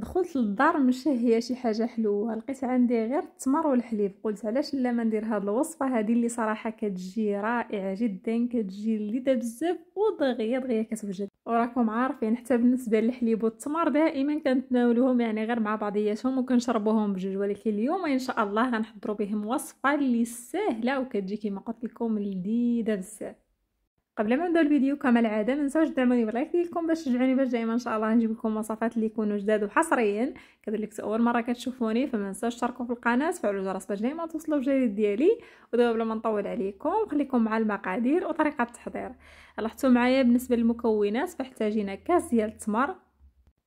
دخلت للدار مشهية شي حاجه حلوه لقيت عندي غير التمر والحليب قلت علاش لا ما ندير هاد الوصفه هادي اللي صراحه كتجي رائعه جدا كتجي لذيذه بزاف ودغيا دغيا كتوجد وراكم عارفين حتى بالنسبه للحليب والتمر دائما كنتناولهم يعني غير مع بعضياتهم وكنشربوهم بجوج ولكن اليوم ان شاء الله غنحضروا بهم وصفه اللي سهله وكتجي كما قلت لكم لذيذه بزاف قبل ما نبداو الفيديو كما العاده ما تنساوش دعموني باللايك ديالكم باش تشجعوني باش دائما ان شاء الله نجيب لكم وصفات اللي يكونوا جداد وحصريا كذلك اول مره كتشوفوني فما نساوش تشتركوا في القناه تفعلوا الجرس باش دائما توصلوا الجديد ديالي ودابا بلا ما نطول عليكم خليكم مع المقادير وطريقه التحضير لاحظتوا معايا بالنسبه للمكونات فاحتاجينا كاس ديال التمر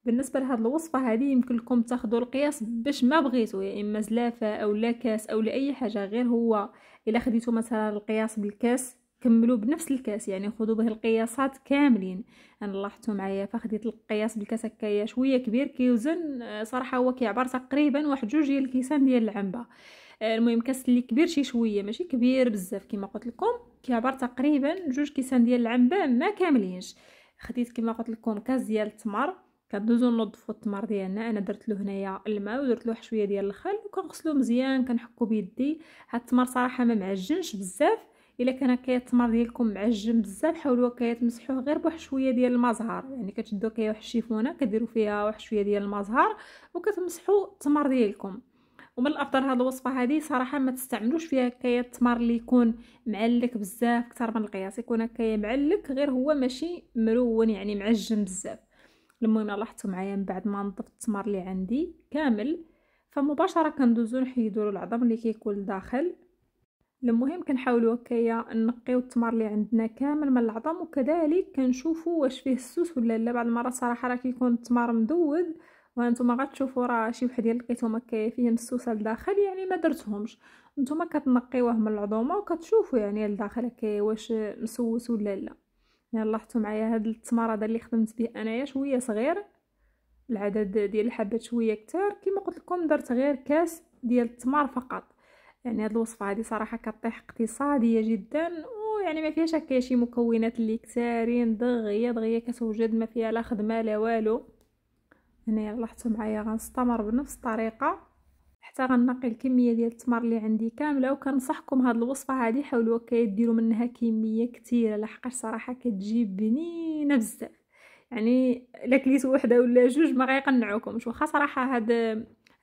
بالنسبه لهاد الوصفه هذه يمكن لكم تاخذوا القياس باش ما بغيتوا يا يعني اما زلافه او لا كاس او لاي حاجه غير هو الا خديتوا مثلا القياس بالكاس كملوا بنفس الكاس يعني خذوا به القياسات كاملين انا لاحظتو معايا فخديت القياس بالكاس هكايا شويه كبير كيوزن آه، صراحه هو كيعبر تقريبا واحد جوج ديال الكيسان ديال العنبه آه، المهم كاس اللي كبير شي شويه ماشي كبير بزاف كما قلت لكم كيعبر تقريبا جوج كيسان ديال العنبه ما كاملينش خديت كما قلت لكم كاس ديال التمر كندوزو نظفو التمر ديالنا انا درت له هنايا الماء ودرت له شويه ديال الخل وكنغسلو مزيان كنحكو بيدي هاد التمر صراحه ما معجنش بزاف الا كان هكايا التمر ديالكم معجن بزاف حاولوا هكايا تمسحوه غير بواحد شويه ديال المزهر يعني كتشدوا هكايا واحد الشيفونه كديروا فيها واحد شويه ديال المزهر وكتمسحوا التمر ديالكم ومن الافضل هاد الوصفه هذه صراحه ما تستعملوش فيها هكايا التمر اللي يكون معلك بزاف اكثر من القياس يكون هكايا معلك غير هو ماشي ملون يعني معجن بزاف المهم لاحظتوا معايا من بعد ما نضفت التمر اللي عندي كامل فمباشره كندوزو نحيدو العظم اللي كيكون داخل المهم كنحاولوا هكايا نقيو التمر اللي عندنا كامل من العظم وكذلك كنشوفوا واش فيه السوس ولا لا بعض المرات صراحه راه كيكون التمر مدود وانتم غتشوفوا راه شي وحده لقيتهم هكايا فيهم السوسه لداخل يعني ما درتهمش نتوما كتنقيوه من العظومه وكتشوفوا يعني لداخل هكايا واش مسوس ولا لا يعني لاحظتوا معايا هاد التمر هذا اللي خدمت به انايا شويه صغير العدد ديال الحبات شويه كثار كما قلت لكم درت غير كاس ديال التمر فقط يعني هاد الوصفه هادي صراحه كطيح اقتصاديه جدا ويعني ما فيهاش هكا شي مكونات اللي كثارين دغيا دغيا كتوجد ما فيها لا خدمه لا والو هنايا لاحظتوا معايا غنستمر بنفس الطريقه حتى غنقي الكميه ديال التمر اللي عندي كامله وكنصحكم هاد الوصفه هادي حاولوا كديروا منها كميه كثيره لحقاش صراحه كتجي بنينه بزاف يعني الا كليت وحده ولا جوج ما غيقنعوكمش واخا صراحه هاد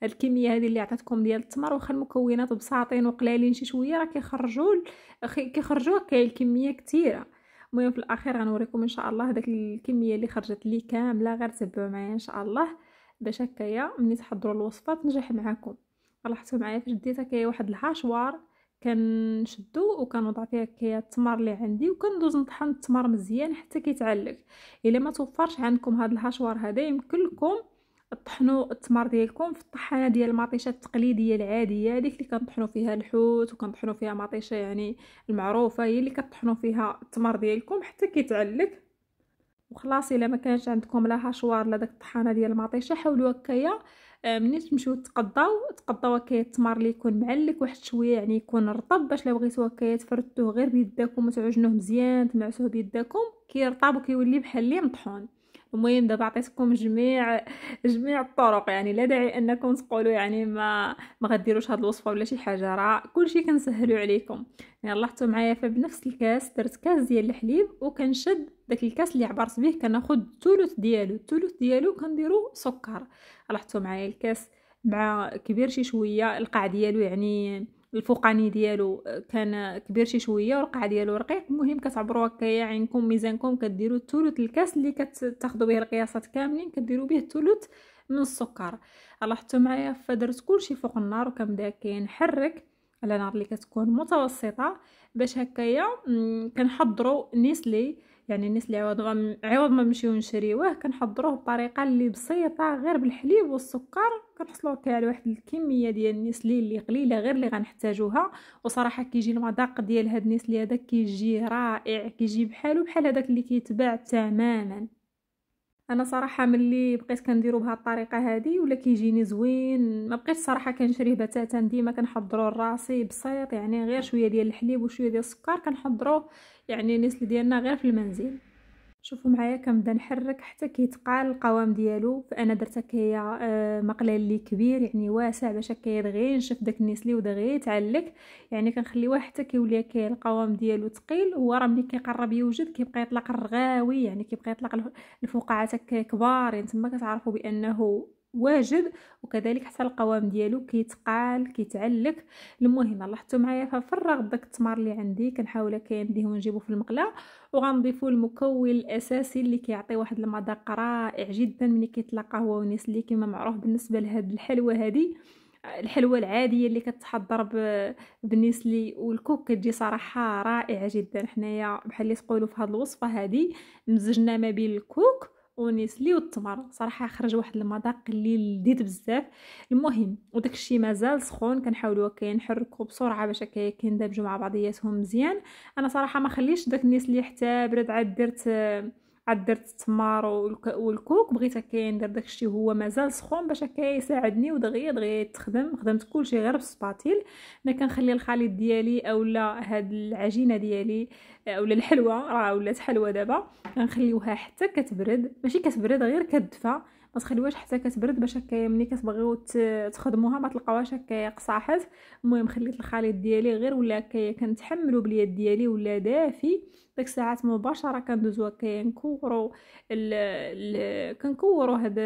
الكميه هذه اللي عطاتكم ديال التمر واخا المكونات بساطين وقلالين شي شويه راه كيخرجوا كيخرجوا كاين الكميه كثيره المهم في الاخير غنوريكم ان شاء الله داك الكميه اللي خرجت لي كامله غير تبعوا معايا ان شاء الله باش هكايا ملي تحضروا الوصفه تنجح معاكم لاحظتوا معايا فاش ديت هكايا واحد الهاشوار كنشدو وكنوضع فيها كيا التمر اللي عندي وكندوز نطحن التمر مزيان حتى كيتعلق الا ما توفرش عندكم هذا الحشوار هذا يمكن لكم طحنوا التمر ديالكم في الطحانه ديال المطيشه التقليديه العاديه هذيك اللي كنطحنوا فيها الحوت وكنطحنوا فيها مطيشه يعني المعروفه هي اللي كطحنوا فيها التمر ديالكم حتى كيتعلق وخلاص الا ما كانش عندكم لا هاشوار لا داك الطحانه ديال المطيشه حاولوا هكايا آه، ملي تمشيو تقضاو تقضاو هكايا التمر اللي يكون معلك واحد شويه يعني يكون رطب باش لو بغيتو هكايا تفردوه غير بيداكم وتعجنوه مزيان تمعسوه بيداكم كيرطب وكيولي بحال اللي مطحون المهم دابا عطيتكم جميع جميع الطرق يعني لا داعي انكم تقولوا يعني ما ما غديروش هاد الوصفه ولا شي حاجه راه كلشي كنسهلو عليكم يلا يعني حطوا معايا فبنفس الكاس درت كاس ديال الحليب وكنشد داك الكاس اللي عبرت به كناخذ الثلث ديالو الثلث ديالو كنديرو سكر لاحظتوا معايا الكاس مع كبير شي شويه القاع ديالو يعني الفوقاني ديالو آه، كان كبير شي شويه والقاع ديالو رقيق المهم كتعبروا هكايا عينكم ميزانكم كديروا الثلث الكاس اللي كتاخذوا به القياسات كاملين كديروا به الثلث من السكر لاحظتوا معايا فدرت كلشي فوق النار وكنبدا كنحرك على نار اللي كتكون متوسطه باش هكايا كنحضروا نيسلي يعني الناس اللي عوض ما عوض ما نمشيو نشريوه كنحضروه بطريقه اللي بسيطه غير بالحليب والسكر كنحصلوا على واحد الكميه ديال النسلي اللي قليله غير اللي غنحتاجوها وصراحه كيجي المذاق ديال هاد النسلي هذا كيجي رائع كيجي بحالو بحال هذاك اللي كيتباع تماما انا صراحه ملي بقيت كنديرو بهذه الطريقه هذه ولا كيجيني زوين ما بقيت صراحه كنشريه بتاتا ديما كنحضرو لراسي بسيط يعني غير شويه ديال الحليب وشويه ديال السكر كنحضروه يعني نسل ديالنا غير في المنزل شوفوا معايا كنبدا نحرك حتى كيتقال القوام ديالو فانا درت هكايا آه، مقلال لي كبير يعني واسع باش هكايا دغيا نشف داك النسلي ودغيا يتعلك يعني كنخليوه حتى كيولي هكايا القوام ديالو ثقيل هو راه ملي كيقرب يوجد كيبقى يطلق الرغاوي يعني كيبقى يطلق الفقاعات هكا كبار يعني تما كتعرفوا بانه واجد وكذلك حتى القوام ديالو كيتقال كيتعلق المهم لاحظتوا معايا ففرغ داك التمر اللي عندي كنحاول كنديه ونجيبه في المقله وغنضيفوا المكون الاساسي اللي كيعطي واحد المذاق رائع جدا ملي كيتلاقى هو اللي كما معروف بالنسبه لهاد الحلوه هذه الحلوى العاديه اللي كتحضر بالنسلي والكوك كتجي صراحه رائعه جدا حنايا بحال اللي تقولوا في هذه الوصفه هذه مزجنا ما بين الكوك ونيسلي والتمر صراحه خرج واحد المذاق اللي لذيذ بزاف المهم وداك الشيء مازال سخون كنحاولوا هكا نحركوا بسرعه باش هكا كيندمجوا مع بعضياتهم مزيان انا صراحه ما خليش داك النيسلي حتى برد عاد درت عاد درت التمار والكوك بغيت هكا ندير داكشي هو مازال سخون باش هكا يساعدني ودغيا دغيا تخدم خدمت كلشي غير بالسباتيل انا كنخلي الخليط ديالي اولا هاد العجينه ديالي آه، اولا الحلوه راه ولات حلوه دابا كنخليوها حتى كتبرد ماشي كتبرد غير كتدفى ما تخليوهاش حتى كتبرد باش هكايا ملي كتبغيو تخدموها ما تلقاوهاش هكايا قصاحت المهم خليت الخليط ديالي غير ولا هكايا كنتحملو باليد ديالي ولا دافي داك الساعات مباشره كندوزو هكايا نكورو ال... ال... كنكورو هاد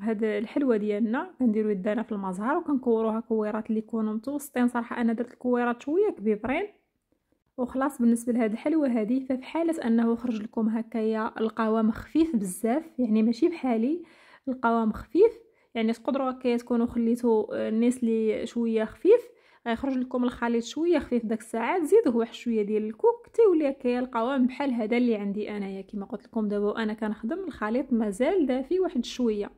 هاد الحلوه ديالنا كنديرو يدانا في المزهر وكنكوروها كويرات اللي يكونوا متوسطين صراحه انا درت الكويرات شويه كبيبرين وخلاص بالنسبه لهاد الحلوه هذه ففي حاله انه خرج لكم هكايا القوام خفيف بزاف يعني ماشي بحالي القوام خفيف يعني تقدروا هكايا تكونوا خليتو الناس لي شويه خفيف غيخرج لكم الخليط شويه خفيف داك الساعات زيدوه واحد شويه ديال الكوك تيولي هكايا القوام بحال هذا اللي عندي انايا كما قلت لكم دابا انا كنخدم الخليط مازال دافي واحد شويه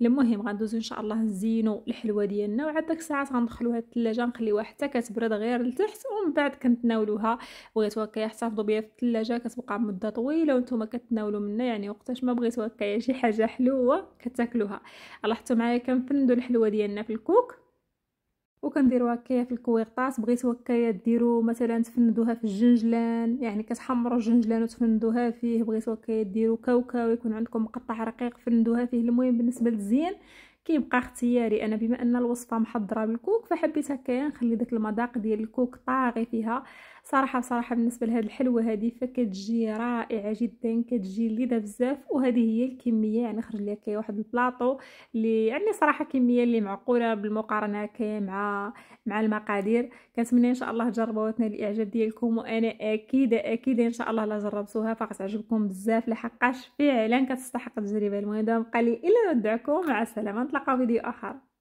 المهم غندوزو ان شاء الله نزينو الحلوه ديالنا وعاد داك الساعات غندخلوها الثلاجه نخليوها حتى كتبرد غير لتحت ومن بعد كنتناولوها بغيتو هكا يحتفظوا بها في الثلاجه كتبقى مده طويله وانتم كتناولوا منها يعني وقتاش ما بغيتو هكا شي حاجه حلوه كتاكلوها لاحظتوا معايا كنفندوا الحلوه ديالنا في الكوك وكنديروا هكايا في الكويطات بغيتو هكايا ديرو مثلا تفندوها في الجنجلان يعني كتحمروا الجنجلان وتفندوها فيه بغيتو هكايا ديرو كاوكاو يكون عندكم مقطع رقيق فندوها فيه المهم بالنسبه للزين كيبقى اختياري انا بما ان الوصفه محضره بالكوك فحبيت هكايا نخلي داك المذاق ديال الكوك طاغي فيها صراحه بصراحه بالنسبه لهاد الحلوه هذه فكتجي رائعه جدا كتجي لذيذه بزاف وهذه هي الكميه يعني خرج لي كاي واحد البلاطو اللي يعني صراحه كميه اللي معقوله بالمقارنه هكايا مع مع المقادير كنتمنى ان شاء الله تجربوها وتنال الاعجاب ديالكم وانا اكيد اكيد ان شاء الله لا جربتوها فغتعجبكم بزاف لحقاش فعلا كتستحق التجربه المهم بقى لي الا نودعكم مع السلامه نتلاقاو فيديو اخر